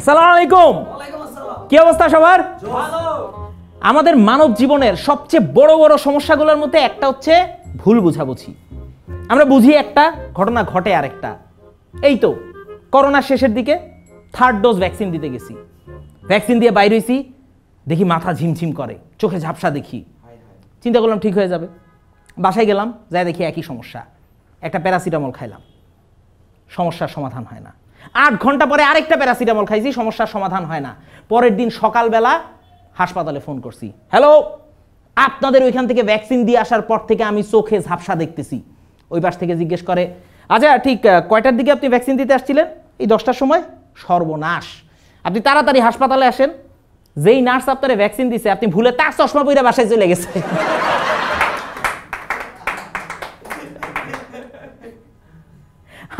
আসসালামাইকুম কি অবস্থা সবার আমাদের মানব জীবনের সবচেয়ে বড় বড় সমস্যাগুলোর মধ্যে একটা হচ্ছে ভুল বুঝাবুঝি আমরা বুঝি একটা ঘটনা ঘটে আর একটা এই তো করোনা শেষের দিকে থার্ড ডোজ ভ্যাকসিন দিতে গেছি ভ্যাকসিন দিয়ে বাইর হয়েছি দেখি মাথা ঝিমঝিম করে চোখে ঝাপসা দেখি চিন্তা করলাম ঠিক হয়ে যাবে বাসায় গেলাম যাই দেখি একই সমস্যা একটা প্যারাসিটামল খাইলাম সমস্যার সমাধান হয় না আট ঘন্টা পরে আরেকটা প্যারাসিটামল খাইছি সমস্যার সমাধান হয় না পরের দিন সকালবেলা হাসপাতালে ফোন করছি হ্যালো আপনাদের ওইখান থেকে ভ্যাকসিন দিয়ে আসার পর থেকে আমি চোখে ঝাপসা দেখতেছি ওই পাশ থেকে জিজ্ঞেস করে আচ্ছা ঠিক কয়টার দিকে আপনি ভ্যাকসিন দিতে আসছিলেন এই দশটার সময় সর্বনাশ আপনি তাড়াতাড়ি হাসপাতালে আসেন যেই নার্স আপনারা ভ্যাকসিন দিছে আপনি ভুলে তার চশমা পইরা বাসায় চলে গেছে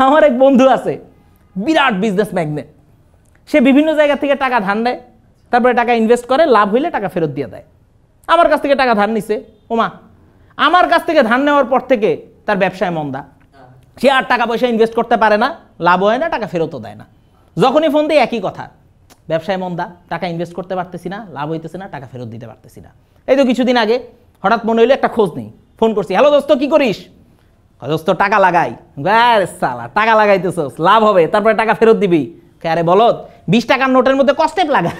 আমার এক বন্ধু আছে বিরাট বিজনেস ম্যাগনেট সে বিভিন্ন জায়গা থেকে টাকা ধার নেয় তারপরে টাকা ইনভেস্ট করে লাভ হইলে টাকা ফেরত দিয়ে দেয় আমার কাছ থেকে টাকা ধার নিছে ওমা আমার কাছ থেকে ধার নেওয়ার পর থেকে তার ব্যবসায় মন্দা সে আর টাকা পয়সা ইনভেস্ট করতে পারে না লাভ হয় না টাকা ফেরতও দেয় না যখনই ফোন দিয়ে একই কথা ব্যবসায় মন্দা টাকা ইনভেস্ট করতে পারতেছি না লাভ হইতেছে না টাকা ফেরত দিতে পারতেছি না এই তো কিছুদিন আগে হঠাৎ মনে হইলে একটা খোঁজ নেই ফোন করছি হ্যালো দোস্ত কী করিস দোস্ত টাকা লাগাই আরে সালা টাকা লাগাইতেছ লাভ হবে তারপরে টাকা ফেরত দিবি আরে বলো বিশ টাকার নোটের মধ্যে কস্টেপ লাগাই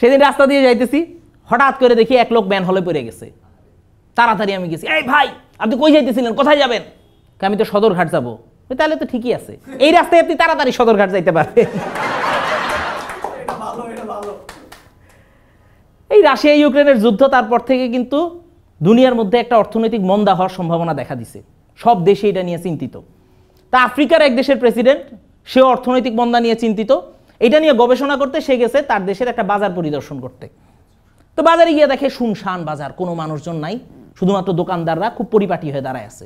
সেদিন রাস্তা দিয়ে যাইতেছি হঠাৎ করে দেখি এক লোক ব্যান হলে পড়ে গেছে তাড়াতাড়ি আমি গেছি এই ভাই আপনি কই যাইতেছিলেন কোথায় যাবেন আমি তো সদরঘাট যাবো তাহলে তো ঠিকই আছে এই রাস্তায় আপনি তাড়াতাড়ি সদরঘাট যাইতে পারবেন এই রাশিয়া ইউক্রেনের যুদ্ধ তারপর থেকে কিন্তু দুনিয়ার মধ্যে একটা অর্থনৈতিক মন্দা হওয়ার সম্ভাবনা দেখা দিছে সব দেশে এটা নিয়ে চিন্তিত তা আফ্রিকার এক দেশের প্রেসিডেন্ট সে অর্থনৈতিক মন্দা নিয়ে চিন্তিত এটা নিয়ে গবেষণা করতে সে গেছে তার দেশের একটা বাজার পরিদর্শন করতে তো বাজারে গিয়ে দেখে শুনশান বাজার কোনো মানুষজন নাই শুধুমাত্র দোকানদাররা খুব পরিপাটি হয়ে দাঁড়ায় আছে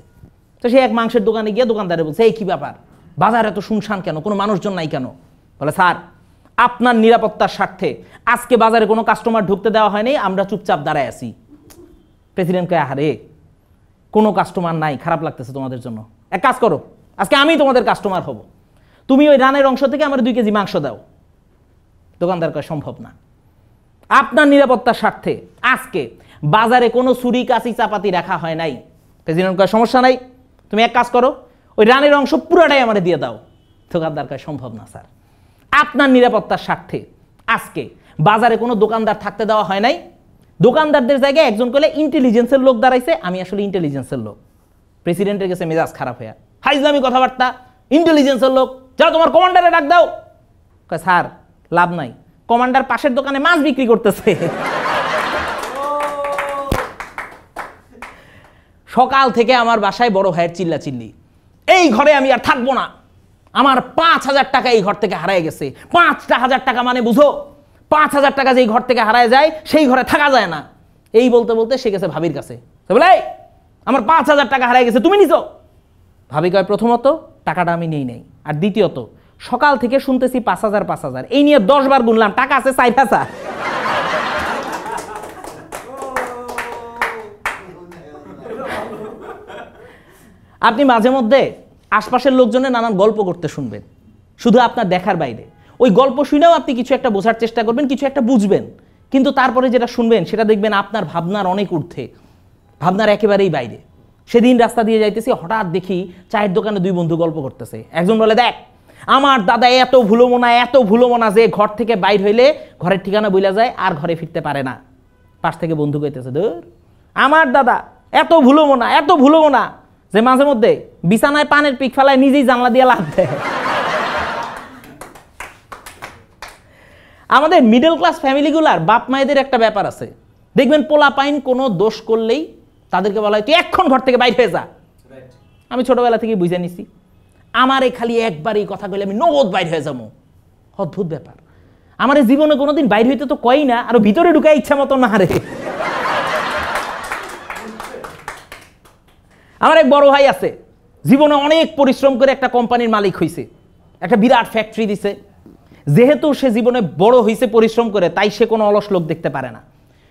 তো সে এক মাংসের দোকানে গিয়ে দোকানদারে বলছে এই কী ব্যাপার বাজার এত শুনশান কেন কোনো মানুষজন নাই কেন বলে স্যার আপনার নিরাপত্তার স্বার্থে আজকে বাজারে কোনো কাস্টমার ঢুকতে দেওয়া হয়নি আমরা চুপচাপ দাঁড়ায় আছি প্রেসিডেন্টকে আহারে কোনো কাস্টমার নাই খারাপ লাগতেছে তোমাদের জন্য এক কাজ করো আজকে আমি তোমাদের কাস্টমার হব তুমি ওই রানের অংশ থেকে আমার দুই কেজি মাংস দাও দোকানদারকে সম্ভব না আপনার নিরাপত্তার স্বার্থে আজকে বাজারে কোনো ছুরি কাশি চাপাতি রাখা হয় নাই প্রেসিডেন্ট কয় সমস্যা নাই তুমি এক কাজ করো ওই রানের অংশ পুরোটাই আমার দিয়ে দাও দোকানদার কয় সম্ভব না স্যার আপনার নিরাপত্তার স্বার্থে আজকে বাজারে কোনো দোকানদার থাকতে দেওয়া হয় নাই দোকানদারদের জায়গায় একজন করলে ইন্টেলিজেন্সের লোক দাঁড়াইছে আমি আসলে ইন্টেলিজেন্সের লোক প্রেসিডেন্টের কাছে মেজাজ খারাপ হয়ে আমি কথাবার্তা ইন্টেলিজেন্সের লোক যাও তোমার কমান্ডারে ডাক দাও স্যার লাভ নাই কমান্ডার পাশের দোকানে মাছ বিক্রি করতেছে সকাল থেকে আমার বাসায় বড় ভাইয়ের চিল্লা চিল্লি এই ঘরে আমি আর থাকবো না আমার পাঁচ হাজার টাকা এই ঘর থেকে হারায় গেছে পাঁচটা হাজার টাকা মানে বুঝো পাঁচ হাজার টাকা যেই ঘর থেকে হারায় যায় সেই ঘরে থাকা যায় না এই বলতে বলতে সে গেছে ভাবির কাছে বলে আমার পাঁচ হাজার টাকা হারায় গেছে তুমি নিছো ভাবি কয় প্রথমত টাকাটা আমি নেই নাই আর দ্বিতীয়ত সকাল থেকে শুনতেছি পাঁচ হাজার পাঁচ হাজার এই নিয়ে দশ বার গুনলাম টাকা আছে চাই ফাঁসা আপনি মাঝে মধ্যে আশপাশের লোকজনের নানান গল্প করতে শুনবেন শুধু আপনার দেখার বাইরে ওই গল্প শুনেও আপনি কিছু একটা বোঝার চেষ্টা করবেন কিছু একটা বুঝবেন কিন্তু তারপরে যেটা শুনবেন সেটা দেখবেন আপনার ভাবনার অনেক ঊর্ধ্বে ভাবনার একেবারেই বাইরে সেদিন রাস্তা দিয়ে যাইতেছি হঠাৎ দেখি চায়ের দোকানে দুই বন্ধু গল্প করতেছে একজন বলে দেখ আমার দাদা এত ভুলো মোনা এত ভুলো মোনা যে ঘর থেকে বাইর হইলে ঘরের ঠিকানা বইলা যায় আর ঘরে ফিরতে পারে না পাশ থেকে বন্ধু কইতেছে ধর আমার দাদা এত ভুলো মোনা এত ভুলো মোনা যে মাঝে মধ্যে বিছানায় পানের পিক ফেলায় নিজেই জানলা দিয়ে লাভ দেয় আমাদের মিডল ক্লাস ফ্যামিলিগুলার বাপ মায়েদের একটা ব্যাপার আছে দেখবেন পোলাপাইন কোনো দোষ করলেই তাদেরকে বলা হয় তুই এক্ষণ ঘর থেকে বাইরে হয়ে যা আমি ছোটোবেলা থেকে বুঝে নিছি আমারে খালি একবার এই কথা কইলে আমি নগদ বাইর হয়ে যাবো অদ্ভুত ব্যাপার আমার জীবনে কোনোদিন বাইর হইতে তো কয়ই না আর ভিতরে ঢুকাই ইচ্ছা মতো না রে আমার এক বড় ভাই আছে জীবনে অনেক পরিশ্রম করে একটা কোম্পানির মালিক হয়েছে একটা বিরাট ফ্যাক্টরি দিছে যেহেতু সে জীবনে বড় হয়েছে পরিশ্রম করে তাই সে কোনো অলস লোক দেখতে পারে না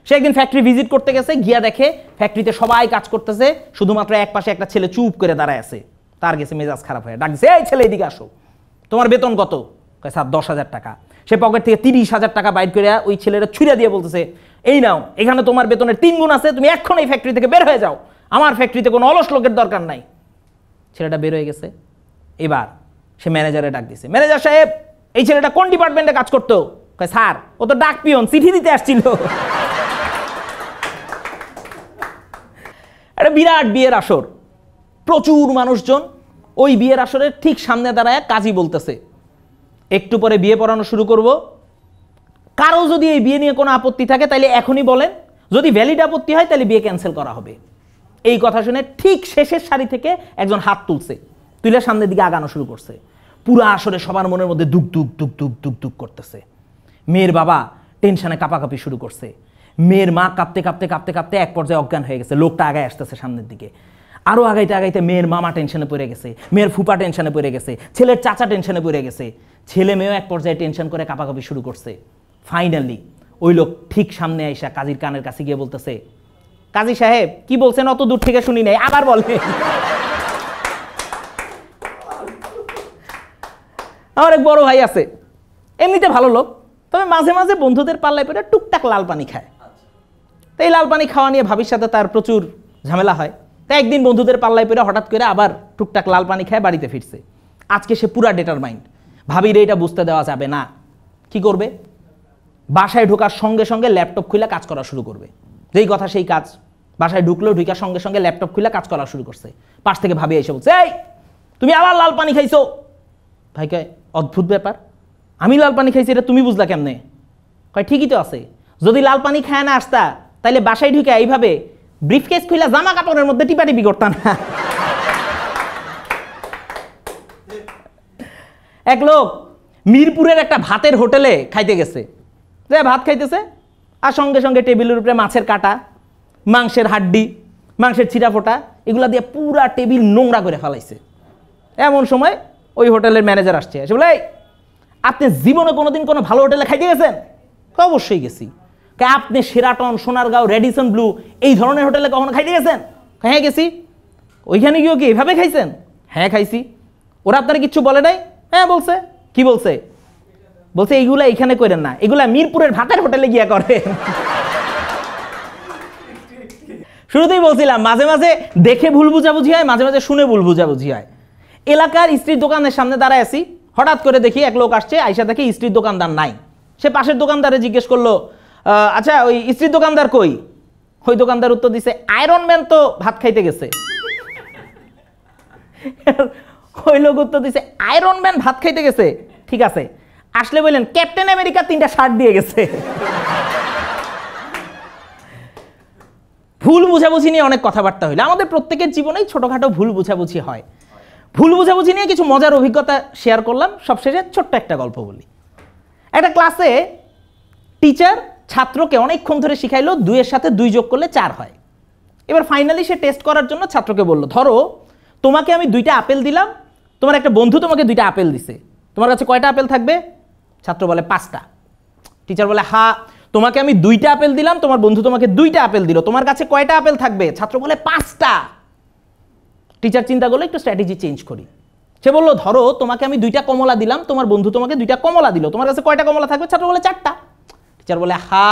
সে একদিন ফ্যাক্টরি ভিজিট করতে গেছে গিয়া দেখে ফ্যাক্টরিতে সবাই কাজ করতেছে শুধুমাত্র এক পাশে একটা ছেলে চুপ করে দাঁড়ায় আছে তার গেছে মেজাজ খারাপ হয়ে ডাকছে এই ছেলে এদিকে আসো তোমার বেতন কত স্যার দশ হাজার টাকা সে পকেট থেকে তিরিশ হাজার টাকা বাইর করে ওই ছেলেরা ছুঁড়ে দিয়ে বলতেছে এই নাও এখানে তোমার বেতনের তিন গুণ আছে তুমি এখন এই ফ্যাক্টরি থেকে বের হয়ে যাও আমার ফ্যাক্টরিতে কোনো অলস লোকের দরকার নাই ছেলেটা বের হয়ে গেছে এবার সে ম্যানেজারে ডাক দিছে ম্যানেজার সাহেব এই ছেলেটা কোন ডিপার্টমেন্টে কাজ করতো স্যার ও তো ডাক পিওন চিঠি দিতে আসছিল একটা বিরাট বিয়ের আসর প্রচুর মানুষজন ওই বিয়ের আসরের ঠিক সামনে দাঁড়ায় কাজী বলতেছে একটু পরে বিয়ে পড়ানো শুরু করব কারো যদি এই বিয়ে নিয়ে কোনো আপত্তি থাকে তাহলে এখনই বলেন যদি ভ্যালিড আপত্তি হয় তাহলে বিয়ে ক্যান্সেল করা হবে এই কথা শুনে ঠিক শেষের সারি থেকে একজন হাত তুলছে তুলে সামনের দিকে আগানো শুরু করছে পুরো আসরে সবার মনের মধ্যে দুক দুক দুক দুক দুক দুক করতেছে মেয়ের বাবা টেনশনে কাঁপাকাঁপি শুরু করছে মেয়ের মা কাঁপতে কাঁপতে কাঁপতে কাঁপতে এক পর্যায়ে অজ্ঞান হয়ে গেছে লোকটা আগায় আসতেছে সামনের দিকে আরও আগাইতে আগাইতে মেয়ের মামা টেনশনে পড়ে গেছে মেয়ের ফুপা টেনশনে পড়ে গেছে ছেলের চাচা টেনশনে পড়ে গেছে ছেলে মেয়েও এক পর্যায়ে টেনশন করে কাঁপাকাঁপি শুরু করছে ফাইনালি ওই লোক ঠিক সামনে আইসা কাজীর কানের কাছে গিয়ে বলতেছে কাজী সাহেব কি বলছেন অত দূর থেকে শুনি নাই আবার বলে আমার এক বড় ভাই আছে এমনিতে ভালো লোক তবে মাঝে মাঝে বন্ধুদের পাল্লায় পেটে টুকটাক লাল পানি খায় তো এই লাল পানি খাওয়া নিয়ে ভাবির সাথে তার প্রচুর ঝামেলা হয় তাই একদিন বন্ধুদের পাল্লায় পেরে হঠাৎ করে আবার টুকটাক লাল পানি খায় বাড়িতে ফিরছে আজকে সে পুরা ডেটারমাইন্ড ভাবির এটা বুঝতে দেওয়া যাবে না কি করবে বাসায় ঢোকার সঙ্গে সঙ্গে ল্যাপটপ খুলে কাজ করা শুরু করবে যেই কথা সেই কাজ বাসায় ঢুকলো ঢুকার সঙ্গে সঙ্গে ল্যাপটপ খুলে কাজ করা শুরু করছে পাশ থেকে ভাবিয়ে এসে বলছে এই তুমি আবার লাল পানি খাইছো ভাই অদ্ভুত ব্যাপার আমি লাল পানি খাইছি এটা তুমি বুঝলা কেমনে কয় ঠিকই তো আছে যদি লাল পানি খায় না আসতা তাহলে বাসায় ঢুকে এইভাবে ব্রিফকেস খুলে জামা কাপড়ের মধ্যে টিপাটিপি করতাম না এক লোক মিরপুরের একটা ভাতের হোটেলে খাইতে গেছে যে ভাত খাইতেছে আর সঙ্গে সঙ্গে টেবিলের উপরে মাছের কাটা মাংসের হাড্ডি মাংসের ছিটাফোটা এগুলো দিয়ে পুরা টেবিল নোংরা করে ফেলাইছে এমন সময় ওই হোটেলের ম্যানেজার আসছে এসে বলে আপনি জীবনে কোনো দিন কোনো ভালো হোটেলে খাইতে গেছেন হ্যাঁ, অবশ্যই গেছি আপনি সেরাটন সোনারগাঁও রেডিসন ব্লু এই ধরনের হোটেলে কখনো খাইতে গেছেন হ্যাঁ গেছি ওইখানে গিয়েও কি এভাবে খাইছেন হ্যাঁ খাইছি ওরা আপনারা কিচ্ছু বলে নাই হ্যাঁ বলছে কি বলছে বলছে এইগুলা এখানে করেন না এগুলা মিরপুরের ভাতের হোটেলে গিয়া করে শুরুতেই বলছিলাম মাঝে মাঝে দেখে ভুল বুঝাবুঝি হয় মাঝে মাঝে শুনে ভুল বুঝাবুঝি হয় এলাকার স্ত্রীর দোকানের সামনে দাঁড়ায় আছি হঠাৎ করে দেখি এক লোক আসছে আইসা দেখি স্ত্রীর দোকানদার নাই সে পাশের দোকানদারে জিজ্ঞেস করলো আচ্ছা ওই স্ত্রীর দোকানদার কই ওই দোকানদার উত্তর দিছে আয়রন ম্যান তো ভাত খাইতে গেছে ওই লোক উত্তর দিছে আয়রন ম্যান ভাত খাইতে গেছে ঠিক আছে আসলে বললেন ক্যাপ্টেন আমেরিকা তিনটা শার্ট দিয়ে গেছে ভুল বুঝাবুঝি নিয়ে অনেক কথাবার্তা হইলো আমাদের প্রত্যেকের জীবনেই ছোটোখাটো ভুল বুঝাবুঝি হয় ভুল বুঝাবুঝি নিয়ে কিছু মজার অভিজ্ঞতা শেয়ার করলাম সবশেষে ছোট্ট একটা গল্প বলি একটা ক্লাসে টিচার ছাত্রকে অনেকক্ষণ ধরে শিখাইলো দুইয়ের সাথে দুই যোগ করলে চার হয় এবার ফাইনালি সে টেস্ট করার জন্য ছাত্রকে বলল ধরো তোমাকে আমি দুইটা আপেল দিলাম তোমার একটা বন্ধু তোমাকে দুইটা আপেল দিছে তোমার কাছে কয়টা আপেল থাকবে ছাত্র বলে পাঁচটা টিচার বলে হা তোমাকে আমি দুইটা আপেল দিলাম তোমার বন্ধু তোমাকে দুইটা আপেল দিল তোমার কাছে কয়টা আপেল থাকবে ছাত্র বলে পাঁচটা টিচার চিন্তা করলো একটু স্ট্র্যাটেজি চেঞ্জ করি সে বললো ধরো তোমাকে আমি দুইটা কমলা দিলাম তোমার বন্ধু তোমাকে দুইটা কমলা দিল তোমার কাছে কয়টা কমলা থাকবে ছাত্র বলে চারটা টিচার বলে হা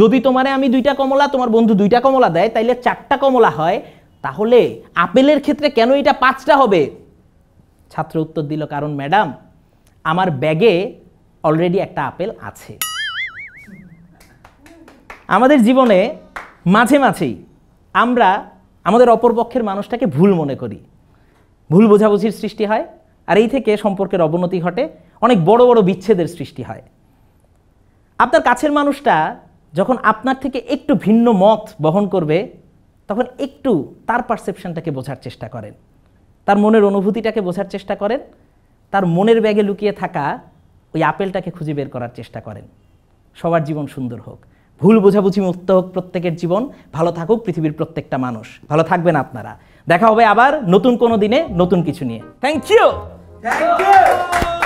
যদি তোমারে আমি দুইটা কমলা তোমার বন্ধু দুইটা কমলা দেয় তাইলে চারটা কমলা হয় তাহলে আপেলের ক্ষেত্রে কেন এটা পাঁচটা হবে ছাত্র উত্তর দিল কারণ ম্যাডাম আমার ব্যাগে অলরেডি একটা আপেল আছে আমাদের জীবনে মাঝে মাঝেই আমরা আমাদের অপরপক্ষের মানুষটাকে ভুল মনে করি ভুল বোঝাবুঝির সৃষ্টি হয় আর এই থেকে সম্পর্কের অবনতি ঘটে অনেক বড় বড় বিচ্ছেদের সৃষ্টি হয় আপনার কাছের মানুষটা যখন আপনার থেকে একটু ভিন্ন মত বহন করবে তখন একটু তার পারসেপশনটাকে বোঝার চেষ্টা করেন তার মনের অনুভূতিটাকে বোঝার চেষ্টা করেন তার মনের ব্যাগে লুকিয়ে থাকা ওই আপেলটাকে খুঁজে বের করার চেষ্টা করেন সবার জীবন সুন্দর হোক ভুল বোঝাবুঝি মুক্ত হোক প্রত্যেকের জীবন ভালো থাকুক পৃথিবীর প্রত্যেকটা মানুষ ভালো থাকবেন আপনারা দেখা হবে আবার নতুন কোনো দিনে নতুন কিছু নিয়ে থ্যাংক ইউ থ্যাংক ইউ